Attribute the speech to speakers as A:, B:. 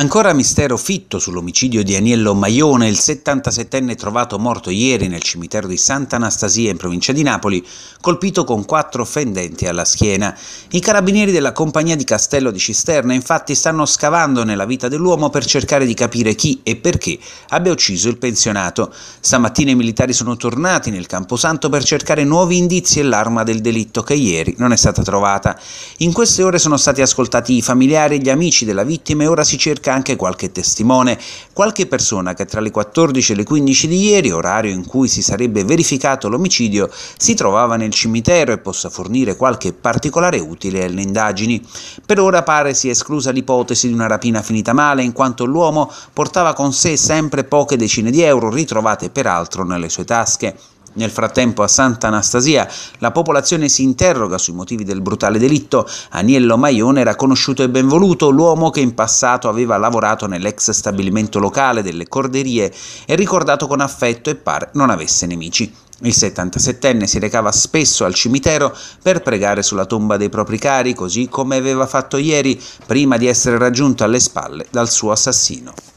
A: Ancora mistero fitto sull'omicidio di Aniello Maione, il 77enne trovato morto ieri nel cimitero di Santa Anastasia in provincia di Napoli, colpito con quattro fendenti alla schiena. I carabinieri della compagnia di Castello di Cisterna infatti stanno scavando nella vita dell'uomo per cercare di capire chi e perché abbia ucciso il pensionato. Stamattina i militari sono tornati nel Camposanto per cercare nuovi indizi e l'arma del delitto che ieri non è stata trovata. In queste ore sono stati ascoltati i familiari e gli amici della vittima e ora si cerca cerca anche qualche testimone, qualche persona che tra le 14 e le 15 di ieri, orario in cui si sarebbe verificato l'omicidio, si trovava nel cimitero e possa fornire qualche particolare utile alle indagini. Per ora pare sia esclusa l'ipotesi di una rapina finita male, in quanto l'uomo portava con sé sempre poche decine di euro ritrovate peraltro nelle sue tasche. Nel frattempo a Santa Anastasia la popolazione si interroga sui motivi del brutale delitto. Aniello Maione era conosciuto e benvoluto, l'uomo che in passato aveva lavorato nell'ex stabilimento locale delle Corderie e ricordato con affetto e pare non avesse nemici. Il 77enne si recava spesso al cimitero per pregare sulla tomba dei propri cari, così come aveva fatto ieri, prima di essere raggiunto alle spalle dal suo assassino.